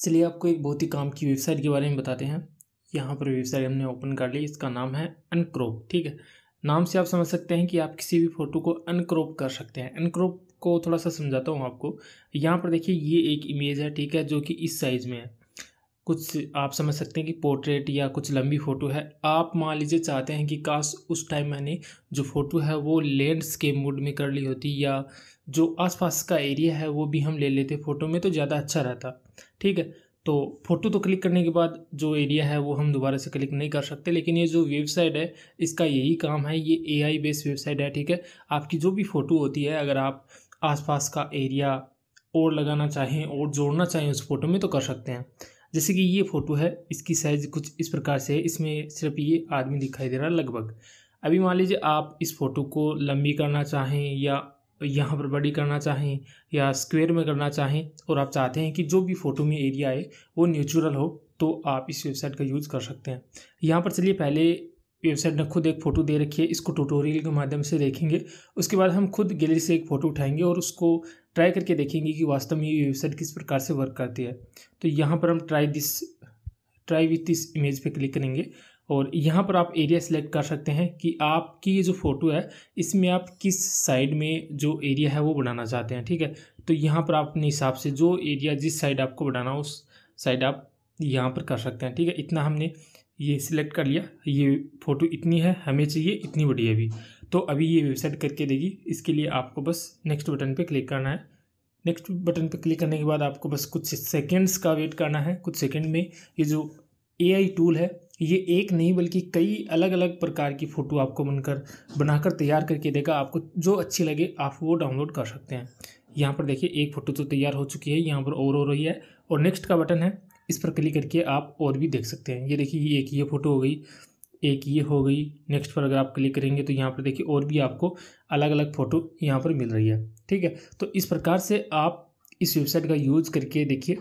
चलिए आपको एक बहुत ही काम की वेबसाइट के बारे में बताते हैं यहाँ पर वेबसाइट हमने ओपन कर ली इसका नाम है अनक्रोप ठीक है नाम से आप समझ सकते हैं कि आप किसी भी फ़ोटो को अनक्रोप कर सकते हैं अनक्रोप को थोड़ा सा समझाता हूँ आपको यहाँ पर देखिए ये एक इमेज है ठीक है जो कि इस साइज़ में है कुछ आप समझ सकते हैं कि पोर्ट्रेट या कुछ लंबी फ़ोटो है आप मान लीजिए चाहते हैं कि काश उस टाइम मैंने जो फ़ोटो है वो लेंस के मूड में कर ली होती या जो आसपास का एरिया है वो भी हम ले लेते फ़ोटो में तो ज़्यादा अच्छा रहता ठीक है तो फ़ोटो तो क्लिक करने के बाद जो एरिया है वो हम दोबारा से क्लिक नहीं कर सकते लेकिन ये जो वेबसाइट है इसका यही काम है ये आई बेस्ड वेबसाइट है ठीक है आपकी जो भी फ़ोटो होती है अगर आप आसपास का एरिया और लगाना चाहें और जोड़ना चाहें उस फोटो में तो कर सकते हैं जैसे कि ये फ़ोटो है इसकी साइज़ कुछ इस प्रकार से है इसमें सिर्फ ये आदमी दिखाई दे रहा है लगभग अभी मान लीजिए आप इस फ़ोटो को लंबी करना चाहें या यहाँ पर बड़ी करना चाहें या स्क्वायर में करना चाहें और आप चाहते हैं कि जो भी फ़ोटो में एरिया है वो नेचुरल हो तो आप इस वेबसाइट का यूज़ कर सकते हैं यहाँ पर चलिए पहले वेबसाइट ने खुद एक फ़ोटो दे रखी है इसको ट्यूटोरियल के माध्यम से देखेंगे उसके बाद हम खुद गैलरी से एक फ़ोटो उठाएंगे और उसको ट्राई करके देखेंगे कि वास्तव में ये वेबसाइट किस प्रकार से वर्क करती है तो यहाँ पर हम try this try with this image पे क्लिक करेंगे और यहाँ पर आप एरिया सेलेक्ट कर सकते हैं कि आपकी ये जो फ़ोटो है इसमें आप किस साइड में जो एरिया है वो बनाना चाहते हैं ठीक है तो यहाँ पर आप अपने हिसाब से जो एरिया जिस साइड आपको बनाना उस साइड आप यहाँ पर कर सकते हैं ठीक है इतना हमने ये सिलेक्ट कर लिया ये फ़ोटो इतनी है हमें चाहिए इतनी बड़ी है अभी तो अभी ये वेबसाइट करके देगी इसके लिए आपको बस नेक्स्ट बटन पे क्लिक करना है नेक्स्ट बटन पे क्लिक करने के बाद आपको बस कुछ सेकेंड्स का वेट करना है कुछ सेकेंड में ये जो ए टूल है ये एक नहीं बल्कि कई अलग अलग प्रकार की फ़ोटो आपको बनकर बनाकर तैयार करके देगा आपको जो अच्छी लगे आप वो डाउनलोड कर सकते हैं यहाँ पर देखिए एक फ़ोटो तो तैयार हो चुकी है यहाँ पर और हो रही है और नेक्स्ट का बटन है इस पर क्लिक करके आप और भी देख सकते हैं ये देखिए एक ये फ़ोटो हो गई एक ये हो गई नेक्स्ट पर अगर आप क्लिक करेंगे तो यहाँ पर देखिए और भी आपको अलग अलग फ़ोटो यहाँ पर मिल रही है ठीक है तो इस प्रकार से आप इस वेबसाइट का यूज़ करके देखिए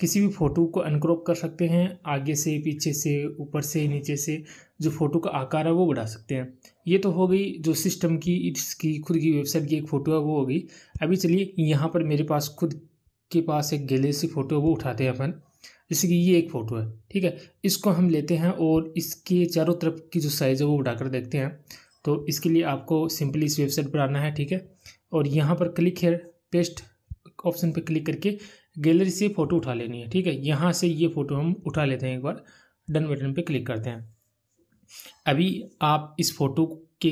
किसी भी फ़ोटो को अनक्रॉप कर सकते हैं आगे से पीछे से ऊपर से नीचे से जो फ़ोटो का आकार है वो बढ़ा सकते हैं ये तो हो गई जो सिस्टम की इसकी खुद की वेबसाइट की एक फ़ोटो है वो हो गई अभी चलिए यहाँ पर मेरे पास खुद के पास एक गैलरी सी फ़ोटो है वो उठाते हैं अपन जैसे कि ये एक फ़ोटो है ठीक है इसको हम लेते हैं और इसके चारों तरफ की जो साइज़ है वो उठाकर देखते हैं तो इसके लिए आपको सिंपली इस वेबसाइट पर आना है ठीक है और यहाँ पर क्लिक है पेस्ट ऑप्शन पर क्लिक करके गैलरी से फ़ोटो उठा लेनी है ठीक है यहाँ से ये फ़ोटो हम उठा लेते हैं एक बार डन बटन पर क्लिक करते हैं अभी आप इस फ़ोटो के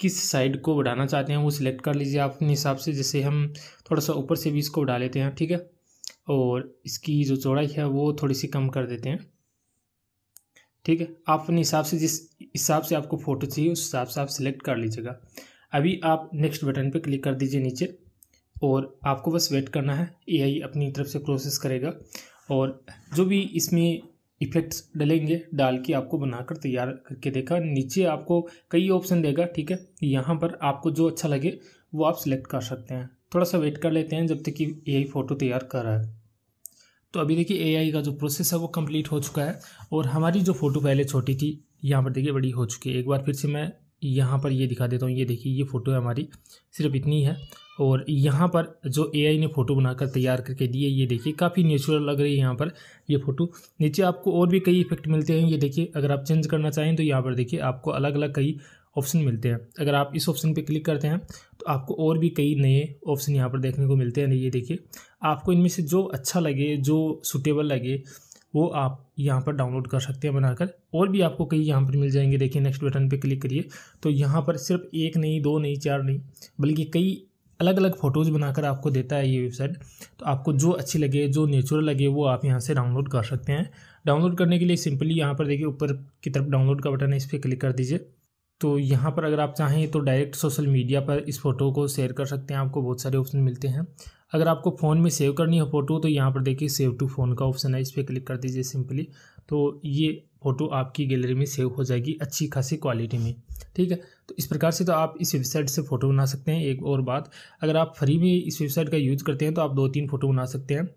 किस साइड को बढ़ाना चाहते हैं वो सिलेक्ट कर लीजिए आप अपने हिसाब से जैसे हम थोड़ा सा ऊपर से भी इसको उठा लेते हैं ठीक है और इसकी जो चौड़ाई है वो थोड़ी सी कम कर देते हैं ठीक है आप अपने हिसाब से जिस हिसाब से आपको फ़ोटो चाहिए उस हिसाब से आप सिलेक्ट कर लीजिएगा अभी आप नेक्स्ट बटन पर क्लिक कर दीजिए नीचे और आपको बस वेट करना है एआई अपनी तरफ से प्रोसेस करेगा और जो भी इसमें इफ़ेक्ट्स डलेंगे डाल के आपको बनाकर तैयार करके देखा नीचे आपको कई ऑप्शन देगा ठीक है यहाँ पर आपको जो अच्छा लगे वो आप सिलेक्ट कर सकते हैं थोड़ा सा वेट कर लेते हैं जब तक कि ए फ़ोटो तैयार कर रहा है तो अभी देखिए ए का जो प्रोसेस है वो कम्प्लीट हो चुका है और हमारी जो फ़ोटो पहले छोटी थी यहाँ पर देखिए बड़ी हो चुकी है एक बार फिर से मैं यहाँ पर ये दिखा देता हूँ ये देखिए ये फ़ोटो है हमारी सिर्फ इतनी है और यहाँ पर जो एआई ने फ़ोटो बनाकर तैयार करके दी है ये देखिए काफ़ी नेचुरल लग रही है यहाँ पर ये फ़ोटो नीचे आपको और भी कई इफेक्ट मिलते हैं ये देखिए अगर आप चेंज करना चाहें तो यहाँ पर देखिए आपको अलग अलग कई ऑप्शन मिलते हैं अगर आप इस ऑप्शन पे क्लिक करते हैं तो आपको और भी कई नए ऑप्शन यहाँ पर देखने को मिलते हैं ये देखिए आपको इनमें से जो अच्छा लगे जो सूटेबल लगे वो आप यहाँ पर डाउनलोड कर सकते हैं बनाकर और भी आपको कई यहाँ पर मिल जाएंगे देखिए नेक्स्ट बटन पर क्लिक करिए तो यहाँ पर सिर्फ एक नहीं दो नहीं चार नहीं बल्कि कई अलग अलग फ़ोटोज़ बनाकर आपको देता है ये वेबसाइट तो आपको जो अच्छी लगे जो नेचुरल लगे वो आप यहाँ से डाउनलोड कर सकते हैं डाउनलोड करने के लिए सिंपली यहाँ पर देखिए ऊपर की तरफ डाउनलोड का बटन है इस पर क्लिक कर दीजिए तो यहाँ पर अगर आप चाहें तो डायरेक्ट सोशल मीडिया पर इस फ़ोटो को शेयर कर सकते हैं आपको बहुत सारे ऑप्शन मिलते हैं अगर आपको फ़ोन में सेव करनी हो फ़ोटो तो यहाँ पर देखिए सेव टू फ़ोन का ऑप्शन है इस पर क्लिक कर दीजिए सिंपली तो ये फ़ोटो आपकी गैलरी में सेव हो जाएगी अच्छी खासी क्वालिटी में ठीक है तो इस प्रकार से तो आप इस वेबसाइट से फ़ोटो बना सकते हैं एक और बात अगर आप फ्री में इस वेबसाइट का यूज़ करते हैं तो आप दो तीन फ़ोटो बना सकते हैं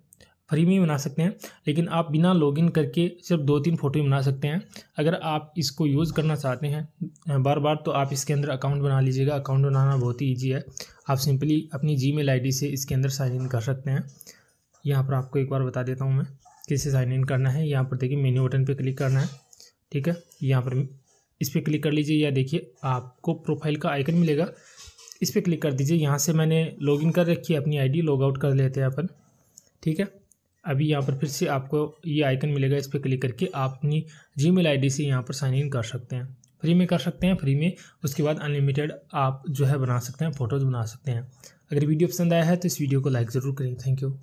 फ्री में बना सकते हैं लेकिन आप बिना लॉगिन करके सिर्फ दो तीन फ़ोटो ही बना सकते हैं अगर आप इसको यूज़ करना चाहते हैं बार बार तो आप इसके अंदर अकाउंट बना लीजिएगा अकाउंट बनाना बहुत ही ईजी है आप सिंपली अपनी जी मेल से इसके अंदर साइन इन कर सकते हैं यहाँ पर आपको एक बार बता देता हूँ मैं कैसे साइन इन करना है यहाँ पर देखिए मेन्यू बटन पर क्लिक करना है ठीक है यहाँ पर इस पर क्लिक कर लीजिए या देखिए आपको प्रोफाइल का आइकन मिलेगा इस पर क्लिक कर दीजिए यहाँ से मैंने लॉगिन कर रखी है अपनी आईडी लॉग आउट कर लेते हैं अपन ठीक है अभी यहाँ पर फिर से आपको ये आइकन मिलेगा इस पर क्लिक करके आप अपनी जी मेल से यहाँ पर साइन इन कर सकते हैं फ्री में कर सकते हैं फ्री में उसके बाद अनलिमिटेड आप जो है बना सकते हैं फ़ोटोज़ बना सकते हैं अगर वीडियो पसंद आया है तो इस वीडियो को लाइक ज़रूर करें थैंक यू